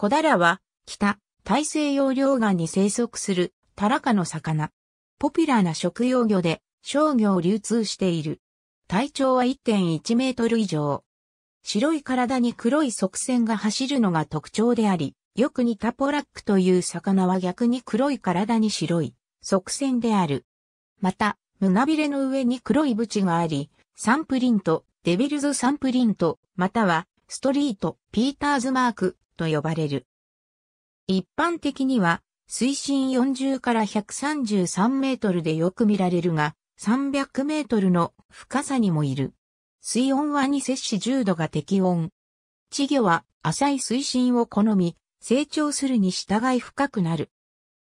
小ダラは、北、大西洋両岸に生息する、タラ科の魚。ポピュラーな食用魚で、商業流通している。体長は1.1メートル以上。白い体に黒い側線が走るのが特徴であり、よく似たポラックという魚は逆に黒い体に白い側線である。また、胸びれの上に黒い縁があり、サンプリント、デビルズサンプリント、または、ストリート、ピーターズマークと呼ばれる。一般的には、水深40から133メートルでよく見られるが、300メートルの深さにもいる。水温は2摂氏10度が適温。稚魚は浅い水深を好み、成長するに従い深くなる。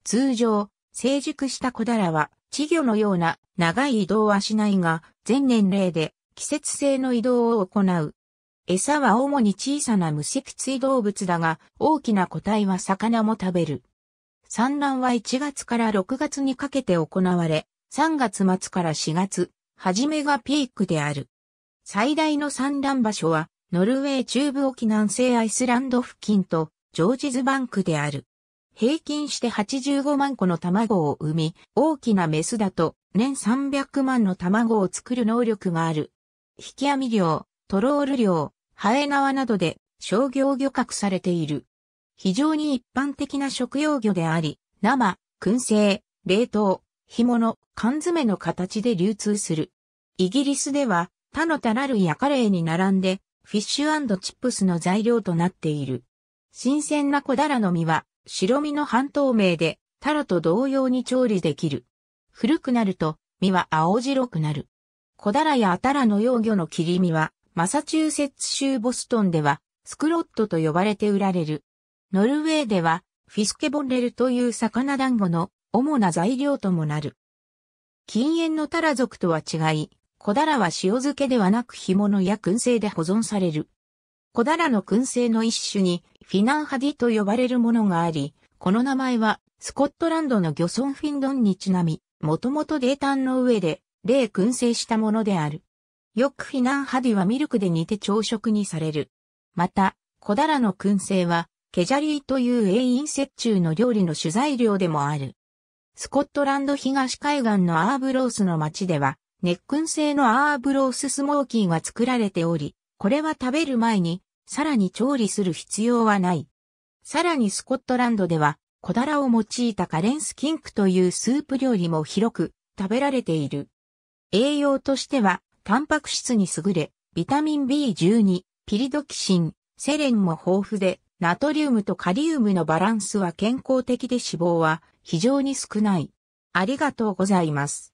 通常、成熟した小だらは稚魚のような長い移動はしないが、全年齢で季節性の移動を行う。餌は主に小さな無脊椎動物だが、大きな個体は魚も食べる。産卵は1月から6月にかけて行われ、3月末から4月、初めがピークである。最大の産卵場所は、ノルウェー中部沖南西アイスランド付近と、ジョージズバンクである。平均して85万個の卵を産み、大きなメスだと年300万の卵を作る能力がある。引き網漁、トロール漁、ハエ縄などで商業漁獲されている。非常に一般的な食用魚であり、生、燻製、冷凍、干物、缶詰の形で流通する。イギリスでは他のタラ類やカレーに並んでフィッシュチップスの材料となっている。新鮮な小ダラの実は白身の半透明でタラと同様に調理できる。古くなると実は青白くなる。小ダラやアタラの幼魚の切り身はマサチューセッツ州ボストンでは、スクロットと呼ばれて売られる。ノルウェーでは、フィスケボレルという魚団子の主な材料ともなる。禁煙のタラ族とは違い、小ダラは塩漬けではなく干物や燻製で保存される。小ダラの燻製の一種に、フィナンハディと呼ばれるものがあり、この名前は、スコットランドの漁村フィンドンにちなみ、もともと泥炭の上で、霊燻製したものである。よく避難ディはミルクで煮て朝食にされる。また、小ダラの燻製は、ケジャリーという永遠接中の料理の取材料でもある。スコットランド東海岸のアーブロースの町では、熱燻製のアーブローススモーキーが作られており、これは食べる前に、さらに調理する必要はない。さらにスコットランドでは、小ダラを用いたカレンスキンクというスープ料理も広く食べられている。栄養としてはタンパク質に優れ、ビタミン B12、ピリドキシン、セレンも豊富で、ナトリウムとカリウムのバランスは健康的で脂肪は非常に少ない。ありがとうございます。